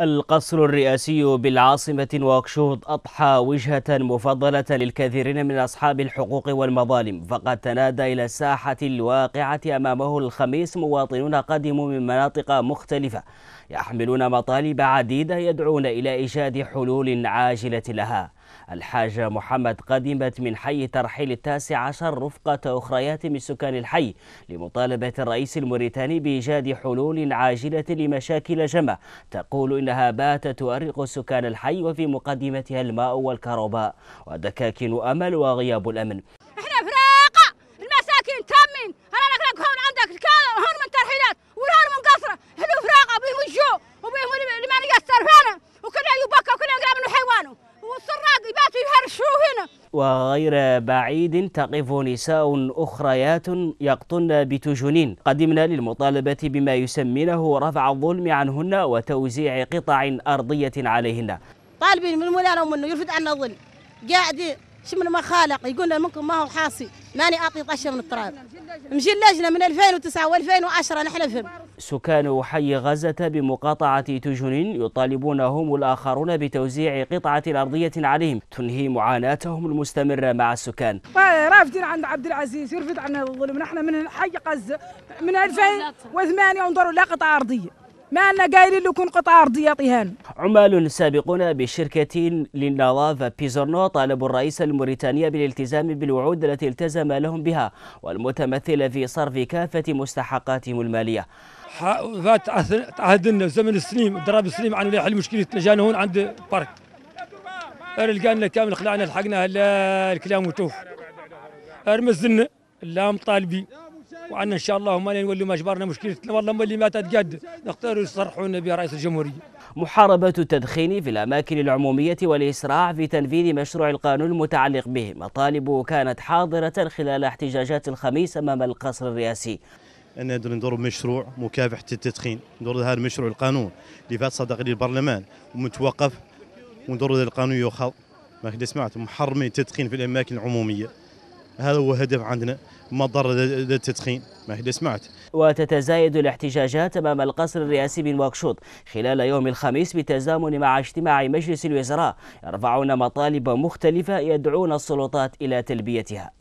القصر الرئاسي بالعاصمة واكشوط أضحى وجهة مفضلة للكثيرين من أصحاب الحقوق والمظالم فقد تنادى إلى الساحة الواقعة أمامه الخميس مواطنون قدموا من مناطق مختلفة يحملون مطالب عديدة يدعون إلى إيجاد حلول عاجلة لها الحاجة محمد قدمت من حي ترحيل التاسع عشر رفقة أخريات من سكان الحي لمطالبة الرئيس الموريتاني بإيجاد حلول عاجلة لمشاكل جمة تقول إنها باتت تؤرق سكان الحي وفي مقدمتها الماء والكهرباء ودكاكن أمل وغياب الأمن شو هنا وغير بعيد تقف نساء أخريات يقطن بتجنين قدمنا للمطالبة بما يسمينه رفع الظلم عنهن وتوزيع قطع أرضية عليهن طالبين من مولانا ومنه يرفض عنا الظلم قاعدين شمن ما خالق يقولنا منكم ما هو حاصي ماني اعطي طشه من التراب مجلجنا من 2009 و2010 نحن فهم سكان حي غزة بمقاطعة تجن يطالبون هم الآخرون بتوزيع قطعة أرضية عليهم تنهي معاناتهم المستمرة مع السكان طيب، رافدين عند عبد العزيز يرفض عنا الظلم نحن من حي غزة من 2008 انظروا لا قطعة أرضية ما أنا قايلين لكم قطع أرضية طهان عمال سابقون بشركة للنظافة بيزرنو طالبوا الرئيس الموريتاني بالالتزام بالوعود التي التزم لهم بها والمتمثلة في صرف كافة مستحقاتهم المالية تعهدنا زمن السليم الدراب السليم عن حل مشكلة جانا هون عند بارك لقانا كامل خلعنا لحقنا الكلام وتوف ارمزنا لا مطالبي وعنا ان شاء الله ما نولي مجبرنا مشكلتنا والله اللي ما تتجد نختار لنا بها رئيس الجمهوريه محاربة التدخين في الأماكن العمومية والإسراع في تنفيذ مشروع القانون المتعلق به مطالب كانت حاضرة خلال احتجاجات الخميس أمام القصر الرئاسي أنا ندور بمشروع مكافحة التدخين ندور هذا المشروع القانون اللي فات صدق للبرلمان ومتوقف وندور القانون يخل ما كنت سمعت محرمين التدخين في الأماكن العمومية هذا هو هدف عندنا ما ضر التدخين ما حد سمعت وتتزايد الاحتجاجات أمام القصر الرئاسي بنواكشوط خلال يوم الخميس بالتزامن مع اجتماع مجلس الوزراء يرفعون مطالب مختلفة يدعون السلطات إلى تلبيتها